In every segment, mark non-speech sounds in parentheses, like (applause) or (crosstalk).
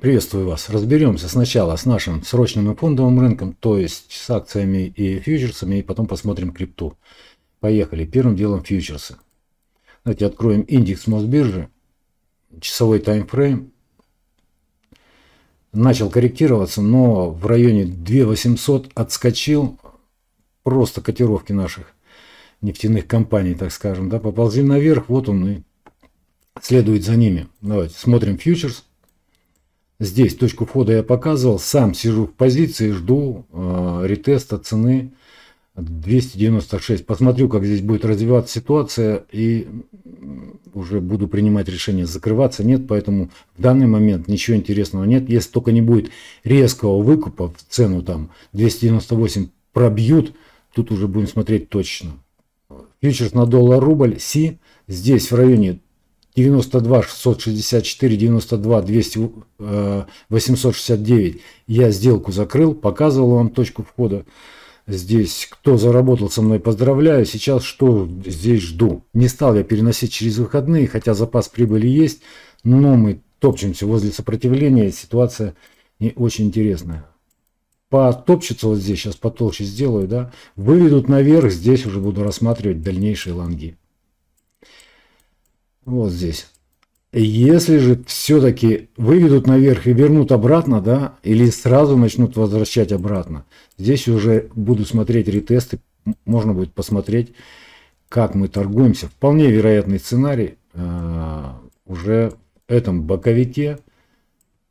Приветствую вас. Разберемся сначала с нашим срочным и фондовым рынком, то есть с акциями и фьючерсами, и потом посмотрим крипту. Поехали. Первым делом фьючерсы. Давайте откроем индекс Мосбиржи, часовой таймфрейм. Начал корректироваться, но в районе 2800 отскочил просто котировки наших нефтяных компаний, так скажем. Да, поползли наверх, вот он и следует за ними. Давайте смотрим фьючерс. Здесь точку входа я показывал. Сам сижу в позиции, жду э, ретеста цены 296. Посмотрю, как здесь будет развиваться ситуация и уже буду принимать решение, закрываться нет. Поэтому в данный момент ничего интересного нет. Если только не будет резкого выкупа в цену там 298 пробьют, тут уже будем смотреть точно. Фьючерс на доллар-рубль Си здесь в районе 92 664 92 200, 869 я сделку закрыл, показывал вам точку входа. Здесь кто заработал со мной, поздравляю. Сейчас что здесь жду? Не стал я переносить через выходные, хотя запас прибыли есть, но мы топчемся возле сопротивления. Ситуация не очень интересная. Потопчется вот здесь, сейчас потолще сделаю, да. Выведут наверх, здесь уже буду рассматривать дальнейшие лонги. Вот здесь. Если же все-таки выведут наверх и вернут обратно, да, или сразу начнут возвращать обратно, здесь уже буду смотреть ретесты, можно будет посмотреть, как мы торгуемся. Вполне вероятный сценарий э, уже в этом боковике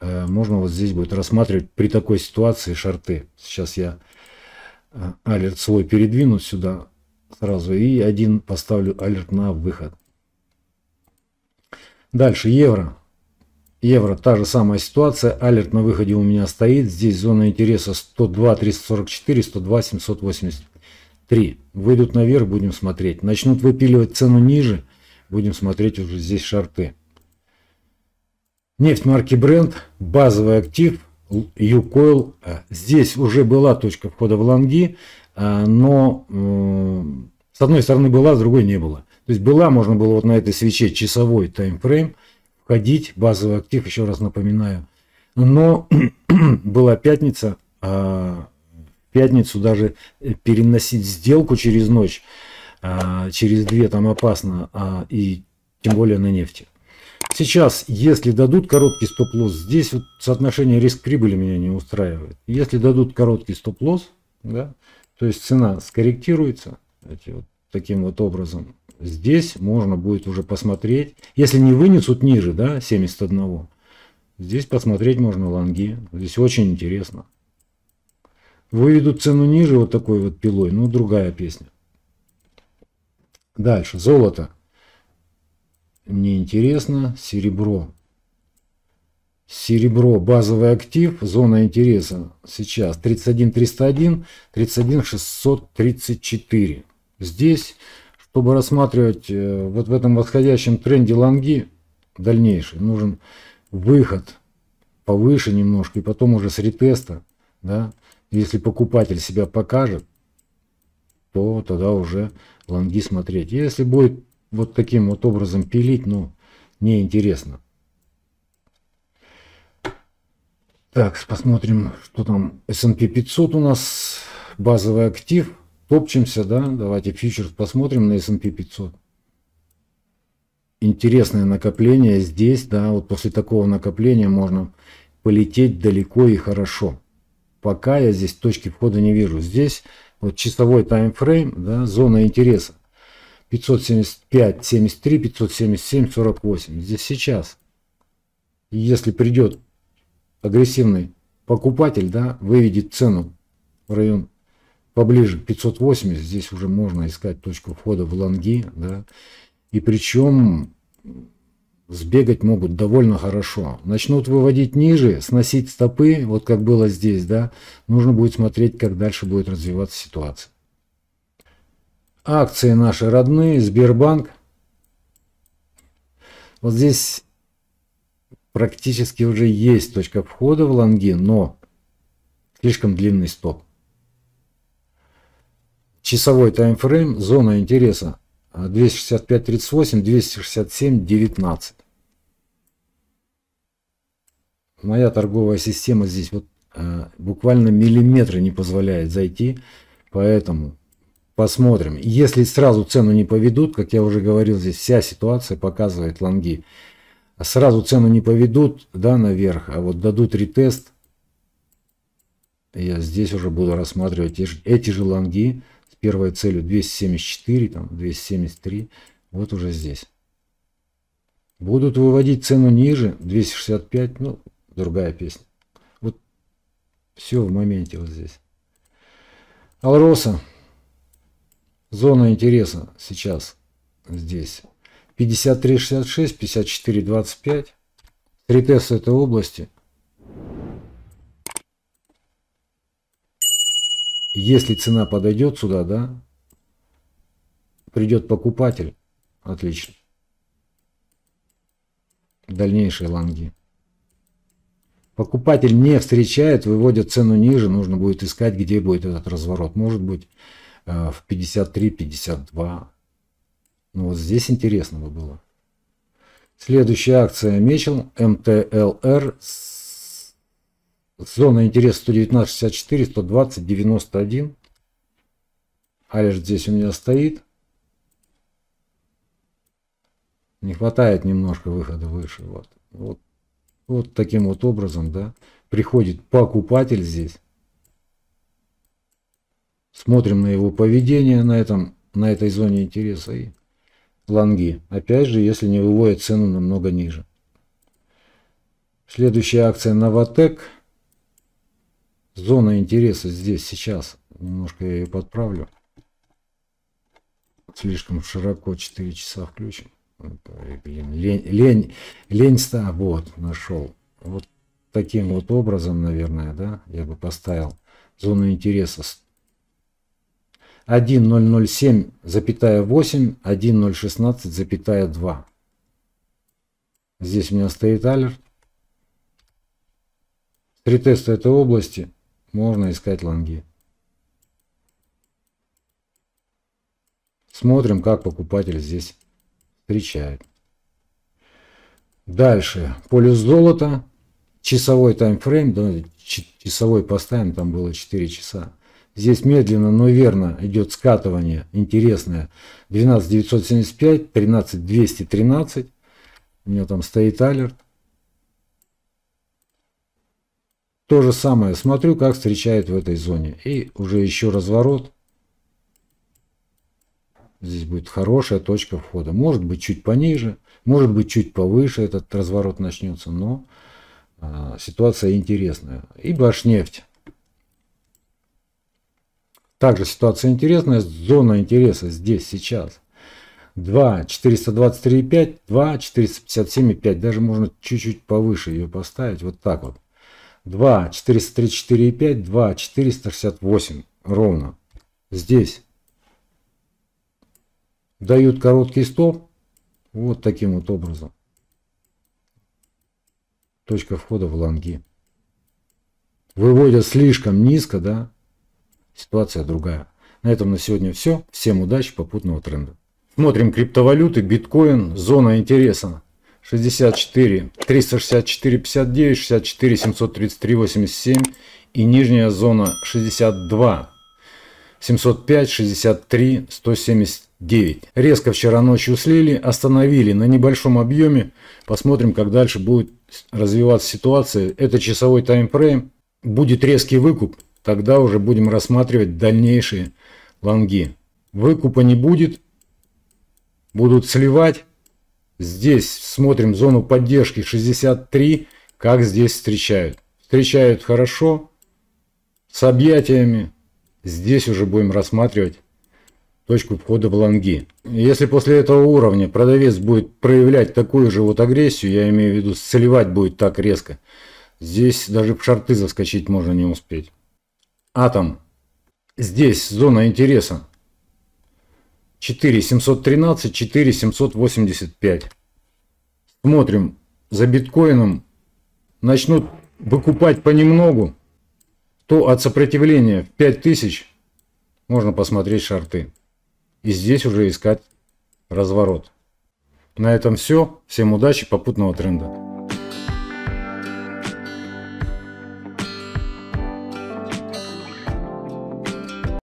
э, можно вот здесь будет рассматривать при такой ситуации шарты. Сейчас я э, алерт свой передвину сюда сразу и один поставлю алерт на выход. Дальше евро. Евро, та же самая ситуация, алерт на выходе у меня стоит, здесь зона интереса 102 344, 102 783. Выйдут наверх, будем смотреть. Начнут выпиливать цену ниже, будем смотреть уже здесь шарты. Нефть марки Brent, базовый актив, Юкойл. Э, здесь уже была точка входа в лонги, э, но с одной стороны была, с другой не было. То есть была, можно было вот на этой свече часовой таймфрейм входить, базовый актив, еще раз напоминаю. Но (clears throat) была пятница, а в пятницу даже переносить сделку через ночь, а через две там опасно, а и тем более на нефти. Сейчас, если дадут короткий стоп-лосс, здесь вот соотношение риск-прибыли меня не устраивает. Если дадут короткий стоп-лосс, да, то есть цена скорректируется, эти вот таким вот образом. Здесь можно будет уже посмотреть, если не вынесут ниже, да, 71, здесь посмотреть можно лонги. Здесь очень интересно. Выведут цену ниже вот такой вот пилой, ну другая песня. Дальше, золото. Неинтересно, серебро. Серебро, базовый актив, зона интереса сейчас 31 301, 31 634. Здесь, чтобы рассматривать э, вот в этом восходящем тренде лонги дальнейший, нужен выход повыше немножко и потом уже с ретеста, да, если покупатель себя покажет, то тогда уже лонги смотреть. Если будет вот таким вот образом пилить, ну, неинтересно. Так, посмотрим, что там. S&P 500 у нас, базовый актив – Топчемся, да? Давайте фьючерс посмотрим на S&P 500. Интересное накопление здесь, да, вот после такого накопления можно полететь далеко и хорошо. Пока я здесь точки входа не вижу. Здесь вот часовой таймфрейм, да, зона интереса. 575, 73, 577, 48. Здесь сейчас. Если придет агрессивный покупатель, да, выведет цену в район поближе к 580, здесь уже можно искать точку входа в лонги, да, и причем сбегать могут довольно хорошо. Начнут выводить ниже, сносить стопы, вот как было здесь, да, нужно будет смотреть, как дальше будет развиваться ситуация. Акции наши родные, Сбербанк. Вот здесь практически уже есть точка входа в лонги, но слишком длинный стоп. Часовой таймфрейм, зона интереса 265.38, э, 267.19. Моя торговая система здесь вот э, буквально миллиметры не позволяет зайти, поэтому посмотрим. Если сразу цену не поведут, как я уже говорил, здесь вся ситуация показывает лонги. Сразу цену не поведут, да, наверх, а вот дадут ретест, я здесь уже буду рассматривать эти же лонги первой целью 274, там 273, вот уже здесь. Будут выводить цену ниже, 265, ну, другая песня. Вот все в моменте вот здесь. Алроса, зона интереса сейчас здесь. 53.66, 54.25. Три теста этой области – Если цена подойдет сюда, да, придет покупатель. Отлично. Дальнейшие лонги. Покупатель не встречает, выводит цену ниже, нужно будет искать, где будет этот разворот. Может быть э, в 53-52. Ну вот здесь интересного было. Следующая акция Мечел МТЛР с Зона интереса 119, 64, 120, 91. Алиш здесь у меня стоит. Не хватает немножко выхода выше. Вот. Вот, вот таким вот образом, да. Приходит покупатель здесь. Смотрим на его поведение на, этом, на этой зоне интереса и лонги. Опять же, если не выводит цену намного ниже. Следующая акция Новотек. Зона интереса здесь сейчас. Немножко я ее подправлю. Слишком широко 4 часа включен. Блин, лень, лень, лень ста, вот, нашел. Вот таким вот образом, наверное, да, я бы поставил зону интереса 1007,8, 1016,2. Здесь у меня стоит алерт. Три теста этой области – можно искать лонги. Смотрим, как покупатель здесь встречает. Дальше. Полюс золота. Часовой таймфрейм. Да, часовой поставим, там было 4 часа. Здесь медленно, но верно идет скатывание интересное. 12975, 13213. У него там стоит алерт. То же самое, смотрю, как встречают в этой зоне. И уже еще разворот. Здесь будет хорошая точка входа. Может быть чуть пониже, может быть чуть повыше этот разворот начнется, но э, ситуация интересная. И Башнефть. Также ситуация интересная, зона интереса здесь, сейчас. 2, 423,5, 2, 457,5. Даже можно чуть-чуть повыше ее поставить, вот так вот. 2 434,5, 2 468 ровно. Здесь дают короткий стоп вот таким вот образом. Точка входа в лонги. Выводят слишком низко, да, ситуация другая. На этом на сегодня все. Всем удачи, попутного тренда. Смотрим криптовалюты, биткоин, зона интереса. 64, 364, 59, 64, 733, 87 и нижняя зона 62, 705, 63, 179. Резко вчера ночью слили, остановили на небольшом объеме. Посмотрим, как дальше будет развиваться ситуация. Это часовой таймфрейм. Будет резкий выкуп, тогда уже будем рассматривать дальнейшие лонги. Выкупа не будет, будут сливать. Здесь смотрим зону поддержки 63, как здесь встречают. Встречают хорошо, с объятиями. Здесь уже будем рассматривать точку входа в лонги. Если после этого уровня продавец будет проявлять такую же вот агрессию, я имею в виду, целевать будет так резко, здесь даже в шарты заскочить можно не успеть. Атом. Здесь зона интереса. 4713, 4785. Смотрим за биткоином. Начнут выкупать понемногу, то от сопротивления в 5000 можно посмотреть шарты. И здесь уже искать разворот. На этом все. Всем удачи, попутного тренда.